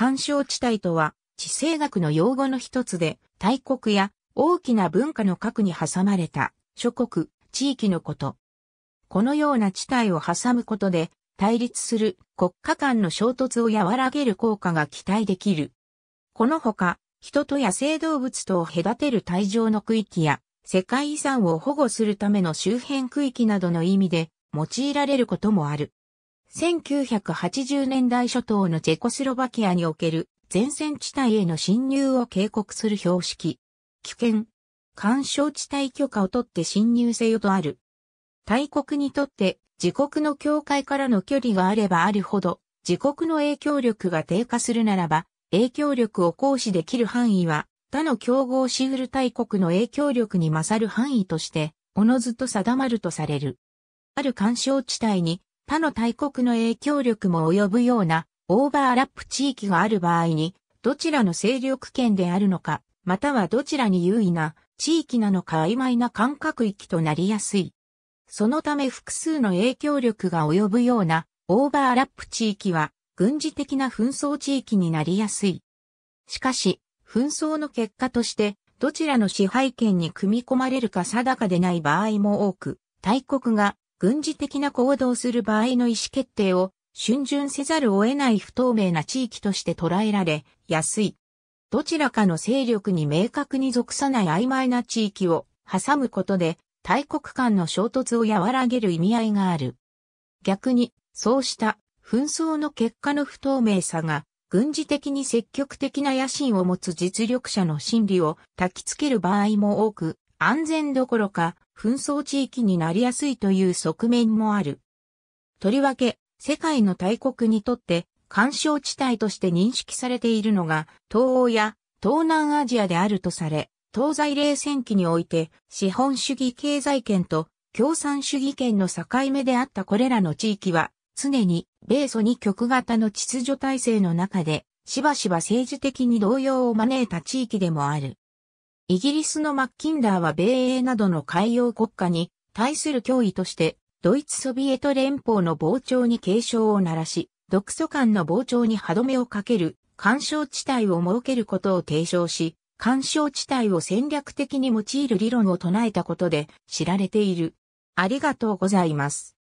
干渉地帯とは、地政学の用語の一つで、大国や大きな文化の核に挟まれた諸国、地域のこと。このような地帯を挟むことで、対立する国家間の衝突を和らげる効果が期待できる。このほか、人と野生動物とを隔てる退場の区域や、世界遺産を保護するための周辺区域などの意味で用いられることもある。1980年代初頭のチェコスロバキアにおける前線地帯への侵入を警告する標識。危険。干渉地帯許可を取って侵入せよとある。大国にとって自国の境界からの距離があればあるほど、自国の影響力が低下するならば、影響力を行使できる範囲は、他の競合シール大国の影響力に勝る範囲として、おのずと定まるとされる。ある干渉地帯に他の大国の影響力も及ぶようなオーバーラップ地域がある場合に、どちらの勢力圏であるのか、またはどちらに優位な地域なのか曖昧な感覚域となりやすい。そのため複数の影響力が及ぶようなオーバーラップ地域は軍事的な紛争地域になりやすい。しかし、紛争の結果としてどちらの支配権に組み込まれるか定かでない場合も多く、大国が軍事的な行動する場合の意思決定を逡巡せざるを得ない不透明な地域として捉えられ、やすい。どちらかの勢力に明確に属さない曖昧な地域を挟むことで、大国間の衝突を和らげる意味合いがある。逆に、そうした紛争の結果の不透明さが、軍事的に積極的な野心を持つ実力者の心理を焚きつける場合も多く、安全どころか紛争地域になりやすいという側面もある。とりわけ、世界の大国にとって干渉地帯として認識されているのが東欧や東南アジアであるとされ、東西冷戦期において資本主義経済圏と共産主義圏の境目であったこれらの地域は常に米ソに極型の秩序体制の中でしばしば政治的に動揺を招いた地域でもある。イギリスのマッキンダーは米英などの海洋国家に対する脅威として、ドイツソビエト連邦の膨張に警鐘を鳴らし、独ソ間の膨張に歯止めをかける、干渉地帯を設けることを提唱し、干渉地帯を戦略的に用いる理論を唱えたことで知られている。ありがとうございます。